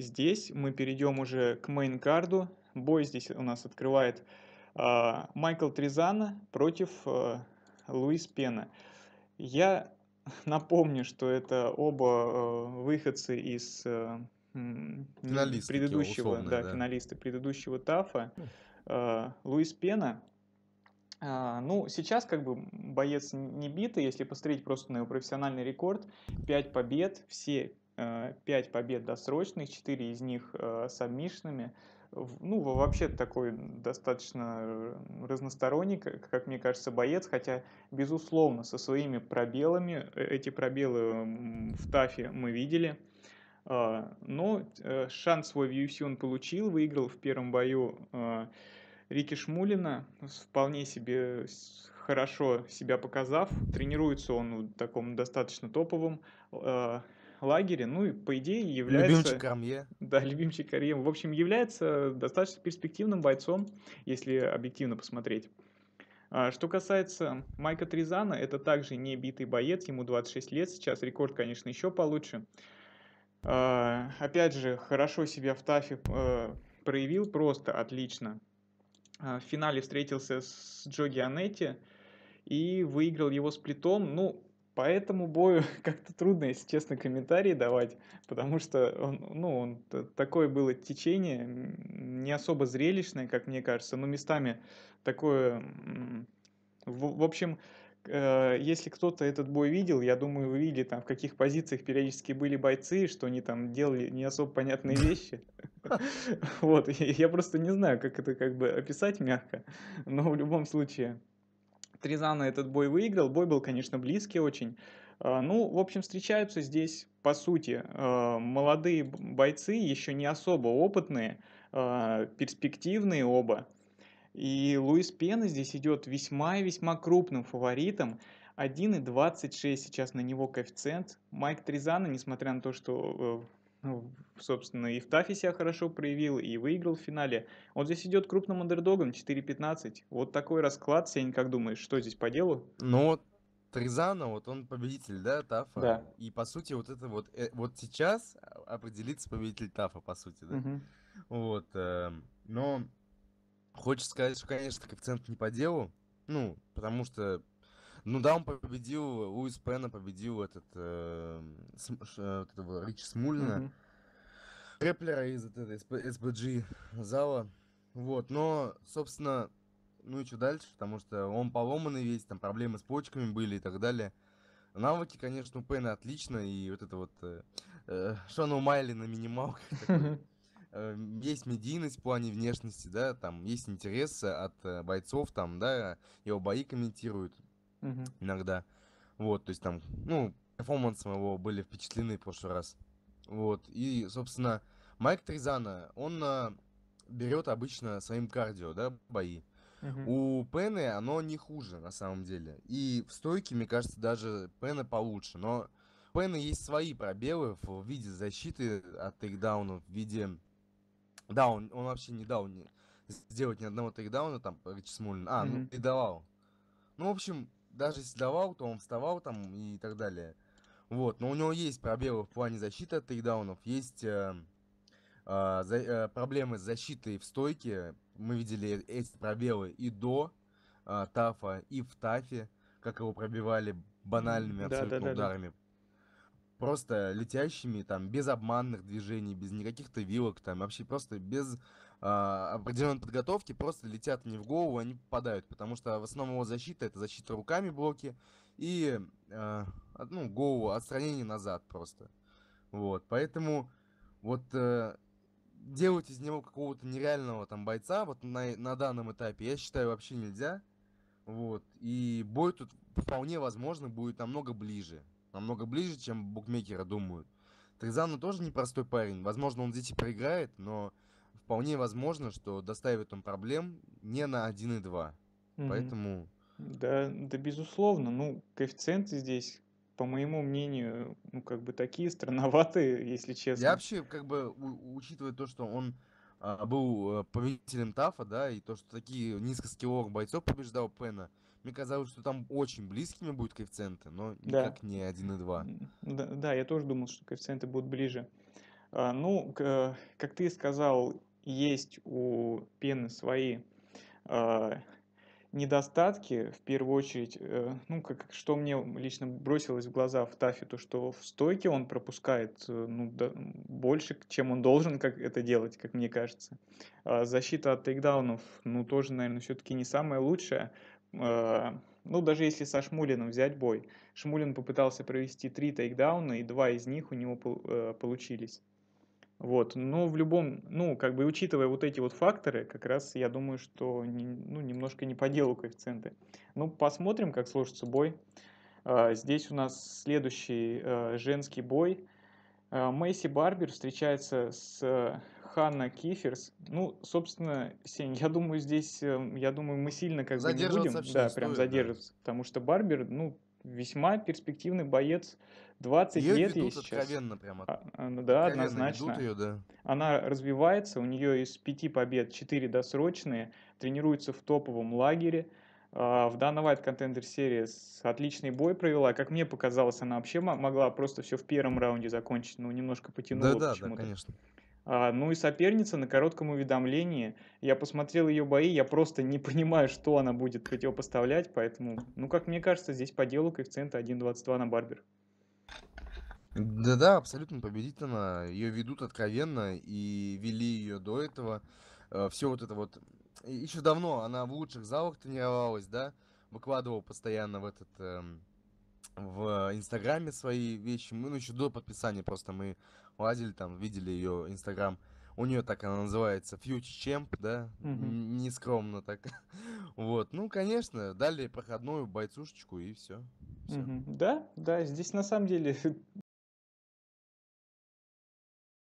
Здесь мы перейдем уже к мейн-карду. Бой здесь у нас открывает э, Майкл Тризана против э, Луис Пена. Я напомню, что это оба э, выходцы из э, предыдущего, условные, да, да, финалисты предыдущего ТАФа. Ну. Э, Луис Пена а, ну, сейчас как бы боец не битый, если посмотреть просто на его профессиональный рекорд, 5 побед, все 5 э, побед досрочных, 4 из них э, сабмишными. Ну, вообще такой достаточно э, разносторонний, как мне кажется, боец, хотя, безусловно, со своими пробелами, эти пробелы в ТАФе мы видели, но шанс свой в UFC он получил, выиграл в первом бою Рики Шмулина, вполне себе хорошо себя показав. Тренируется он в таком достаточно топовом лагере, ну и по идее является... Любимчик Армье. Да, любимчик Армье. В общем, является достаточно перспективным бойцом, если объективно посмотреть. А, что касается Майка Тризана, это также не битый боец, ему 26 лет, сейчас рекорд, конечно, еще получше. А, опять же, хорошо себя в ТАФе э, проявил, просто отлично. А, в финале встретился с Джоги Анетти и выиграл его сплитом. Ну, по этому бою как-то трудно, если честно, комментарии давать, потому что он, ну, он, такое было течение, не особо зрелищное, как мне кажется, но местами такое... В, в общем, э, если кто-то этот бой видел, я думаю, вы видели, там, в каких позициях периодически были бойцы, что они там делали не особо понятные вещи. Вот, я просто не знаю, как это как бы описать мягко, но в любом случае Тризана этот бой выиграл. Бой был, конечно, близкий очень. А, ну, в общем, встречаются здесь, по сути, а, молодые бойцы, еще не особо опытные, а, перспективные оба. И Луис Пена здесь идет весьма и весьма крупным фаворитом. 1,26 сейчас на него коэффициент. Майк Тризана, несмотря на то, что э, ну, собственно, и в Тафе себя хорошо проявил, и выиграл в финале. Он здесь идет крупным андердогом 4-15. Вот такой расклад, Сень, как думаешь, что здесь по делу? Ну, Тризана, вот он победитель, да, Тафа? Да. И, по сути, вот это вот, э, вот сейчас определится победитель Тафа, по сути, да? Угу. Вот, э, но хочется сказать, что, конечно, коэффициент не по делу, ну, потому что ну да, он победил, Луис Пена победил этот, э, см, э, вот этого Ричи Смулина, mm-hmm. рэплера из этого SPG зала. Вот, но, собственно, ну и что дальше, потому что он поломанный весь, там проблемы с почками были и так далее. Навыки, конечно, у Пэна отлично, и вот это вот э, э, Майли на минималках. Эм, есть медийность в плане внешности, да, там есть интерес от э, бойцов, там, да, его бои комментируют, угу. иногда. Вот, то есть там, ну, перформанс моего были впечатлены в прошлый раз. Вот, и, собственно, Майк Тризана, он а, берет обычно своим кардио, да, бои. Угу. У Пены оно не хуже, на самом деле. И в стойке, мне кажется, даже Пена получше. Но у Пена есть свои пробелы в виде защиты от тейкдаунов, в виде... Да, он, он вообще не дал не... сделать ни одного тейкдауна, там, Ричи Смолин. А, угу. ну, не давал. Ну, в общем, даже если давал, то он вставал там и так далее. Вот, но у него есть пробелы в плане защиты от тейдаунов, есть э, э, за, э, проблемы с защитой в стойке. Мы видели эти пробелы и до э, Тафа, и в Тафе, как его пробивали банальными абсолютно да, да, да, ударами. Да. Просто летящими, там, без обманных движений, без никаких-то вилок, там, вообще просто без а, определенной подготовки просто летят не в голову, они попадают, потому что в основном его защита это защита руками блоки и э, ну, голову отстранение назад просто. Вот, поэтому вот э, делать из него какого-то нереального там бойца вот на, на данном этапе я считаю вообще нельзя. Вот, и бой тут вполне возможно будет намного ближе, намного ближе, чем букмекеры думают. Трезану тоже непростой парень, возможно он здесь и проиграет, но вполне возможно, что доставит он проблем не на 1,2. Mm-hmm. Поэтому... Да, да, безусловно. Ну, коэффициенты здесь, по моему мнению, ну, как бы такие странноватые, если честно. Я вообще, как бы, учитывая то, что он а, был э, победителем ТАФа, да, и то, что такие низкоскилловых бойцов побеждал Пена, мне казалось, что там очень близкими будут коэффициенты, но никак да. не 1,2. Да, да, я тоже думал, что коэффициенты будут ближе. А, ну, э, как ты сказал, есть у пены свои э, недостатки, в первую очередь, э, ну, как, что мне лично бросилось в глаза в тафе, то, что в стойке он пропускает э, ну, да, больше, чем он должен как это делать, как мне кажется. Э, защита от тейкдаунов, ну, тоже, наверное, все-таки не самая лучшая. Э, ну, даже если со Шмулиным взять бой, Шмулин попытался провести три тейкдауна, и два из них у него э, получились. Вот, но в любом, ну, как бы учитывая вот эти вот факторы, как раз я думаю, что не, ну, немножко не по делу коэффициенты. Ну, посмотрим, как сложится бой. А, здесь у нас следующий а, женский бой. А, Мэйси Барбер встречается с Ханна Киферс. Ну, собственно, Сень, я думаю, здесь, эм, я думаю, мы сильно как бы не будем. Да, прям задерживаться. Да. Потому что Барбер, ну, весьма перспективный боец. 20 ее лет ей сейчас. откровенно прямо. А, а ну да, откровенно однозначно. Ее, да. Она развивается, у нее из пяти побед четыре досрочные, тренируется в топовом лагере. А, в данной Вайт Contender Series отличный бой провела. Как мне показалось, она вообще могла просто все в первом раунде закончить, но ну, немножко потянула да, да, почему-то. Да, конечно. А, ну и соперница на коротком уведомлении. Я посмотрел ее бои, я просто не понимаю, что она будет противопоставлять, поэтому, ну, как мне кажется, здесь по делу коэффициента 1.22 на Барбер. Да-да, абсолютно победит она. Ее ведут откровенно и вели ее до этого. Э, Все вот это вот... Еще давно она в лучших залах тренировалась, да? Выкладывала постоянно в этот... Эм в Инстаграме свои вещи. Мы, ну, еще до подписания просто мы лазили там, видели ее Инстаграм. У нее так она называется, Future Champ, да, mm-hmm. нескромно так. вот, ну, конечно, дали проходную бойцушечку и все. все. Mm-hmm. Да, да, здесь на самом деле